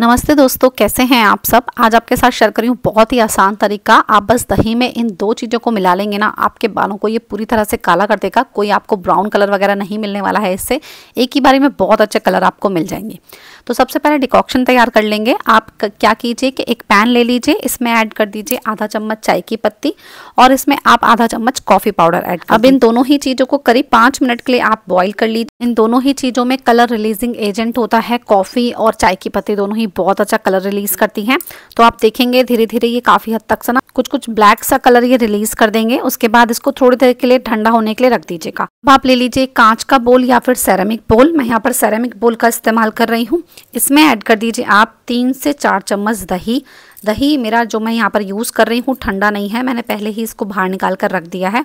नमस्ते दोस्तों कैसे हैं आप सब आज आपके साथ शेयर करी हूँ बहुत ही आसान तरीका आप बस दही में इन दो चीज़ों को मिला लेंगे ना आपके बालों को ये पूरी तरह से काला कर देगा कोई आपको ब्राउन कलर वगैरह नहीं मिलने वाला है इससे एक ही बारी में बहुत अच्छे कलर आपको मिल जाएंगे तो सबसे पहले डिकॉक्शन तैयार कर लेंगे आप क्या कीजिए कि एक पैन ले लीजिए इसमें ऐड कर दीजिए आधा चम्मच चाय की पत्ती और इसमें आप आधा चम्मच कॉफ़ी पाउडर ऐड अब इन दोनों ही चीज़ों को करीब पाँच मिनट के लिए आप बॉयल कर लीजिए इन दोनों ही चीज़ों में कलर रिलीजिंग एजेंट होता है कॉफ़ी और चाय की पत्ती दोनों ही बहुत अच्छा कलर रिलीज़ करती हैं तो आप देखेंगे धीरे धीरे ये काफ़ी हद तक सना कुछ कुछ ब्लैक सा कलर ये रिलीज़ कर देंगे उसके बाद इसको थोड़ी देर के लिए ठंडा होने के लिए रख दीजिएगा अब आप ले लीजिए कांच का बोल या फिर सेरेमिक बोल मैं यहाँ पर सेरेमिक बोल का इस्तेमाल कर रही हूँ इसमें ऐड कर दीजिए आप तीन से चार चम्मच दही दही मेरा जो मैं यहाँ पर यूज़ कर रही हूँ ठंडा नहीं है मैंने पहले ही इसको बाहर निकाल कर रख दिया है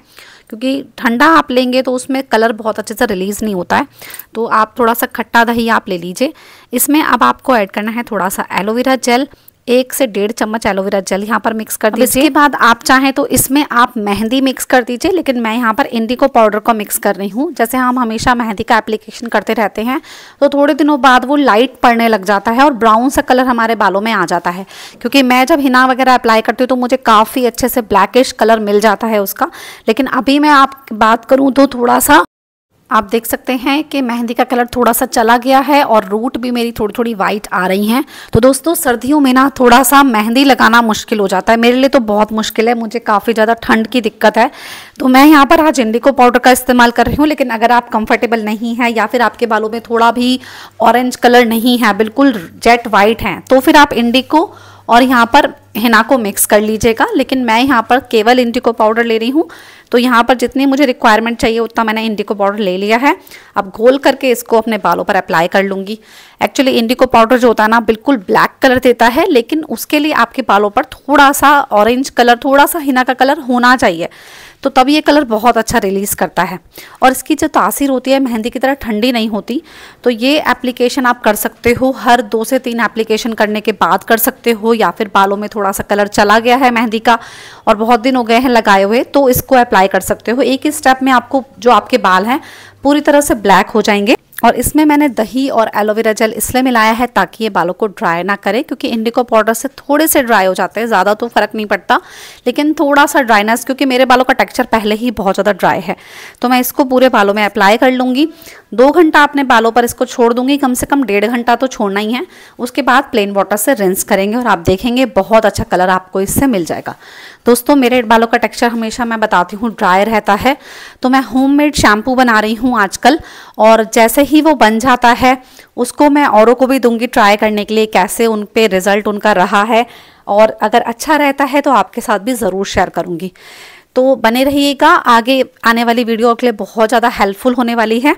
क्योंकि ठंडा आप लेंगे तो उसमें कलर बहुत अच्छे से रिलीज़ नहीं होता है तो आप थोड़ा सा खट्टा दही आप ले लीजिए इसमें अब आपको ऐड करना है थोड़ा सा एलोवेरा जेल एक से डेढ़ चम्मच एलोवेरा जेल यहाँ पर मिक्स कर दीजिए इसके बाद आप चाहें तो इसमें आप मेहंदी मिक्स कर दीजिए लेकिन मैं यहाँ पर इंडिको पाउडर को मिक्स कर रही हूँ जैसे हम हमेशा मेहंदी का एप्लीकेशन करते रहते हैं तो थोड़े दिनों बाद वो लाइट पड़ने लग जाता है और ब्राउन सा कलर हमारे बालों में आ जाता है क्योंकि मैं जब हिना वगैरह अप्लाई करती हूँ तो मुझे काफ़ी अच्छे से ब्लैकिश कलर मिल जाता है उसका लेकिन अभी मैं आप बात करूँ तो थोड़ा सा आप देख सकते हैं कि मेहंदी का कलर थोड़ा सा चला गया है और रूट भी मेरी थोड़ी थोड़ी वाइट आ रही हैं तो दोस्तों सर्दियों में ना थोड़ा सा मेहंदी लगाना मुश्किल हो जाता है मेरे लिए तो बहुत मुश्किल है मुझे काफ़ी ज़्यादा ठंड की दिक्कत है तो मैं यहाँ पर आज इंडिको पाउडर का इस्तेमाल कर रही हूँ लेकिन अगर आप कंफर्टेबल नहीं हैं या फिर आपके बालों में थोड़ा भी ऑरेंज कलर नहीं है बिल्कुल जेट वाइट हैं तो फिर आप इंडिको और यहाँ पर हिना को मिक्स कर लीजिएगा लेकिन मैं यहाँ पर केवल इंडिको पाउडर ले रही हूँ तो यहाँ पर जितनी मुझे रिक्वायरमेंट चाहिए उतना मैंने इंडिको पाउडर ले लिया है अब घोल करके इसको अपने बालों पर अप्लाई कर लूँगी एक्चुअली इंडिको पाउडर जो होता है ना बिल्कुल ब्लैक कलर देता है लेकिन उसके लिए आपके बालों पर थोड़ा सा ऑरेंज कलर थोड़ा सा हिना का कलर होना चाहिए तो तब ये कलर बहुत अच्छा रिलीज़ करता है और इसकी जो तासीर होती है मेहंदी की तरह ठंडी नहीं होती तो ये एप्लीकेशन आप कर सकते हो हर दो से तीन एप्लीकेशन करने के बाद कर सकते हो या फिर बालों में थोड़ा सा कलर चला गया है मेहंदी का और बहुत दिन हो गए हैं लगाए हुए तो इसको अप्लाई कर सकते हो एक ही स्टेप में आपको जो आपके बाल हैं पूरी तरह से ब्लैक हो जाएंगे और इसमें मैंने दही और एलोवेरा जेल इसलिए मिलाया है ताकि ये बालों को ड्राई ना करे क्योंकि इंडिको पाउडर से थोड़े से ड्राई हो जाते हैं ज़्यादा तो फर्क नहीं पड़ता लेकिन थोड़ा सा ड्राइनेस क्योंकि मेरे बालों का टेक्सचर पहले ही बहुत ज़्यादा ड्राई है तो मैं इसको पूरे बालों में अप्लाई कर लूँगी दो घंटा अपने बालों पर इसको छोड़ दूंगी कम से कम डेढ़ घंटा तो छोड़ना ही है उसके बाद प्लेन वाटर से रिंस करेंगे और आप देखेंगे बहुत अच्छा कलर आपको इससे मिल जाएगा दोस्तों मेरे बालों का टेक्सचर हमेशा मैं बताती हूँ ड्राई रहता है तो मैं होममेड शैम्पू बना रही हूँ आजकल और जैसे ही वो बन जाता है उसको मैं औरों को भी दूंगी ट्राई करने के लिए कैसे उन पर रिज़ल्ट उनका रहा है और अगर अच्छा रहता है तो आपके साथ भी ज़रूर शेयर करूँगी तो बने रहिएगा आगे आने वाली वीडियो के लिए बहुत ज़्यादा हेल्पफुल होने वाली है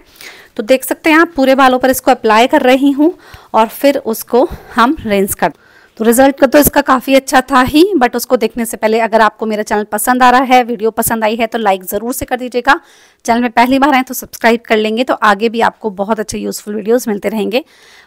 तो देख सकते हैं आप पूरे बालों पर इसको अप्लाई कर रही हूँ और फिर उसको हम रेंस कर तो रिजल्ट का तो इसका काफ़ी अच्छा था ही बट उसको देखने से पहले अगर आपको मेरा चैनल पसंद आ रहा है वीडियो पसंद आई है तो लाइक ज़रूर से कर दीजिएगा चैनल में पहली बार आए तो सब्सक्राइब कर लेंगे तो आगे भी आपको बहुत अच्छे यूज़फुल वीडियोज़ मिलते रहेंगे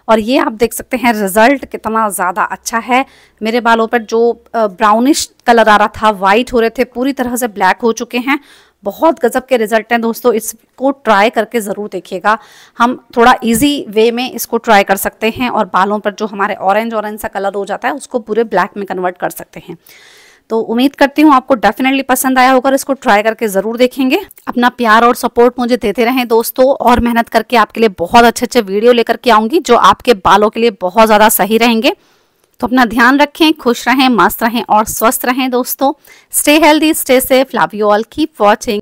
और ये आप देख सकते हैं रिज़ल्ट कितना ज़्यादा अच्छा है मेरे बालों पर जो ब्राउनिश कलर आ रहा था वाइट हो रहे थे पूरी तरह से ब्लैक हो चुके हैं बहुत गज़ब के रिजल्ट हैं दोस्तों इसको ट्राई करके ज़रूर देखिएगा हम थोड़ा इजी वे में इसको ट्राई कर सकते हैं और बालों पर जो हमारे ऑरेंज ऑरेंज सा कलर हो जाता है उसको पूरे ब्लैक में कन्वर्ट कर सकते हैं तो उम्मीद करती हूँ आपको डेफिनेटली पसंद आया होगा इसको ट्राई करके ज़रूर देखेंगे अपना प्यार और सपोर्ट मुझे देते रहें दोस्तों और मेहनत करके आपके लिए बहुत अच्छे अच्छे वीडियो लेकर के आऊंगी जो आपके बालों के लिए बहुत ज़्यादा सही रहेंगे तो अपना ध्यान रखें खुश रहें मस्त रहें और स्वस्थ रहें दोस्तों stay healthy stay safe love you all keep watching